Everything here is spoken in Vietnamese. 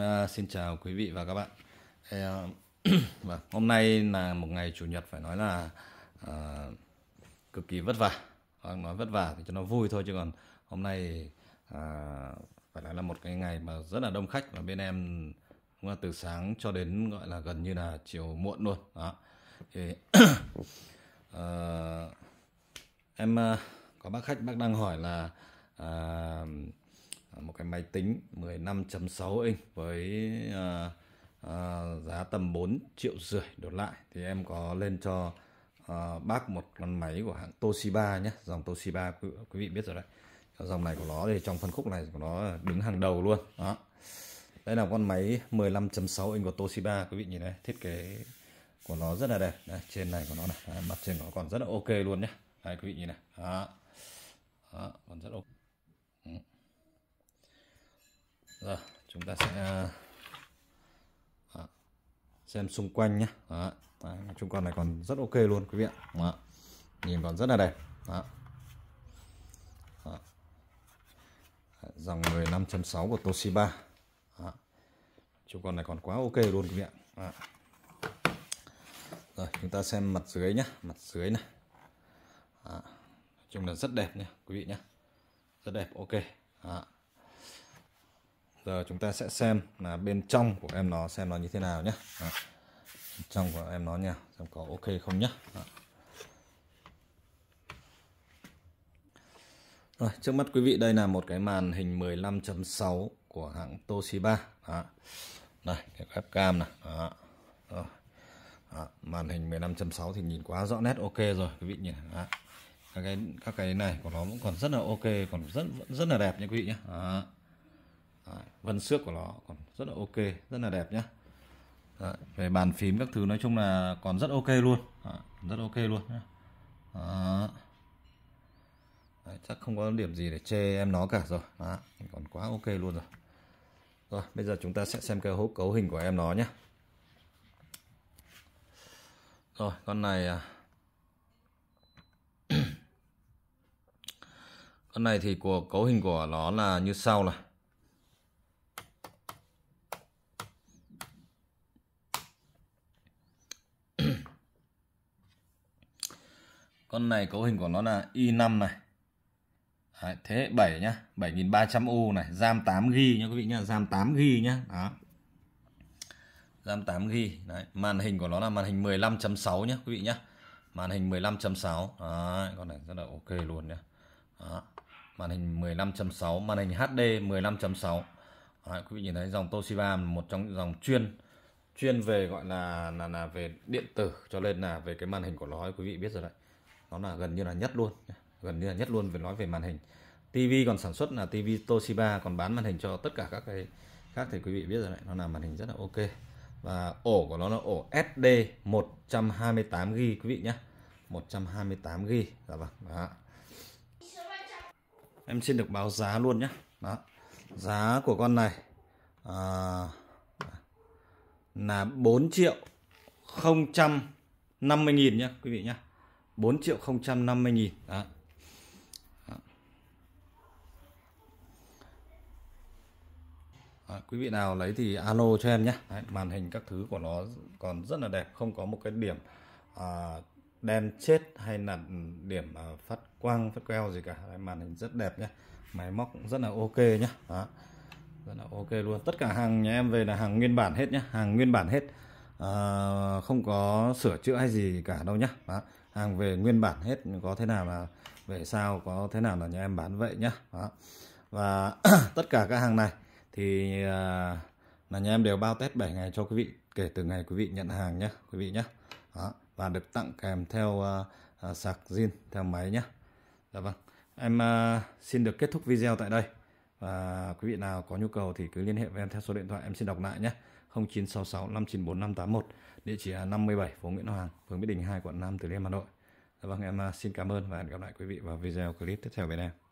À, xin chào quý vị và các bạn. À, ờ, và vâng, hôm nay là một ngày chủ nhật phải nói là à, cực kỳ vất vả. Vâng, nói vất vả thì cho nó vui thôi chứ còn hôm nay à, phải nói là một cái ngày mà rất là đông khách và bên em cũng là từ sáng cho đến gọi là gần như là chiều muộn luôn. Đó. Thì à, em có bác khách bác đang hỏi là à, một cái máy tính 15.6 inch với à, à, giá tầm 4 triệu rưỡi đổ lại thì em có lên cho à, bác một con máy của hãng Toshiba nhé dòng Toshiba quý, quý vị biết rồi đấy dòng này của nó thì trong phân khúc này của nó đứng hàng đầu luôn đó đây là con máy 15.6 inch của Toshiba quý vị nhìn này thiết kế của nó rất là đẹp đây, trên này của nó này đấy, mặt trên nó còn rất là ok luôn nhé đây quý vị nhìn này đó, đó còn rất ok ừ rồi chúng ta sẽ đó. À, à, xem xung quanh nhé đó. Đấy, chung con này còn rất ok luôn quý vị ạ đó. nhìn còn rất là đẹp đó. Đó. dòng 15.6 của Toshiba đó. chung con này còn quá ok luôn quý vị ạ đó. rồi chúng ta xem mặt dưới nhé mặt dưới này đó. chung là rất đẹp nhé quý vị nhé rất đẹp ok đó giờ chúng ta sẽ xem là bên trong của em nó xem nó như thế nào nhé Đó. trong của em nó nha xem có ok không nhé Đó. Rồi, trước mắt quý vị đây là một cái màn hình 15.6 của hãng Toshiba. Đó. Đây, cái webcam này. Đó. Rồi. Đó. màn hình 15.6 thì nhìn quá rõ nét ok rồi quý vị nhìn Đó. Các cái các cái này của nó cũng còn rất là ok, còn rất rất là đẹp nha quý vị nhé. Đó. Đấy, vân xước của nó còn rất là ok rất là đẹp nhá Đấy, về bàn phím các thứ nói chung là còn rất ok luôn Đấy, rất ok luôn nhá. Đấy, chắc không có điểm gì để chê em nó cả rồi Đó, còn quá ok luôn rồi rồi bây giờ chúng ta sẽ xem cái hố cấu hình của em nó nhé rồi con này à. con này thì của cấu hình của nó là như sau này Con này cấu hình của nó là i5 này. Đấy, thế hệ 7 nhá, 7300U này, RAM 8GB nhá quý vị nhá, RAM 8GB nhá. Đó. RAM 8GB, đấy, màn hình của nó là màn hình 15.6 nhá quý vị nhá. Màn hình 15.6. Đấy, con này rất là ok luôn nhá. Đó. Màn hình 15.6, màn hình HD 15.6. Đấy, quý vị nhìn thấy dòng Toshiba một trong những dòng chuyên chuyên về gọi là là là về điện tử cho nên là về cái màn hình của nó quý vị biết rồi đấy nó là gần như là nhất luôn gần như là nhất luôn về nói về màn hình TV còn sản xuất là TV Toshiba còn bán màn hình cho tất cả các cái khác thì quý vị biết rồi đấy nó là màn hình rất là ok và ổ của nó là ổ SD 128 GB quý vị nhé 128 GB dạ vâng đó. em xin được báo giá luôn nhé đó giá của con này à, là 4 triệu 050 nghìn nhé quý vị nhé 4 triệu 050 nghìn đó. Đó. À, quý vị nào lấy thì alo cho em nhé màn hình các thứ của nó còn rất là đẹp không có một cái điểm à, đen chết hay là điểm à, phát quang phát queo gì cả Đấy, màn hình rất đẹp nhé máy móc cũng rất là ok nhé rất là ok luôn tất cả hàng nhà em về là hàng nguyên bản hết nhé hàng nguyên bản hết à, không có sửa chữa hay gì cả đâu nhá đó. hàng về nguyên bản hết có thế nào là về sao có thế nào là nhà em bán vậy nhá đó. và tất cả các hàng này thì à, là nhà em đều bao test 7 ngày cho quý vị kể từ ngày quý vị nhận hàng nhé quý vị nhé đó. và được tặng kèm theo à, à, sạc zin theo máy nhé dạ vâng em à, xin được kết thúc video tại đây và quý vị nào có nhu cầu thì cứ liên hệ với em theo số điện thoại em xin đọc lại nhé 0966 594 581, địa chỉ là 57 phố Nguyễn Hoàng, phường Mỹ Đình 2, quận Nam Từ Liêm, Hà Nội. Dạ vâng, em à, xin cảm ơn và hẹn gặp lại quý vị vào video clip tiếp theo về em.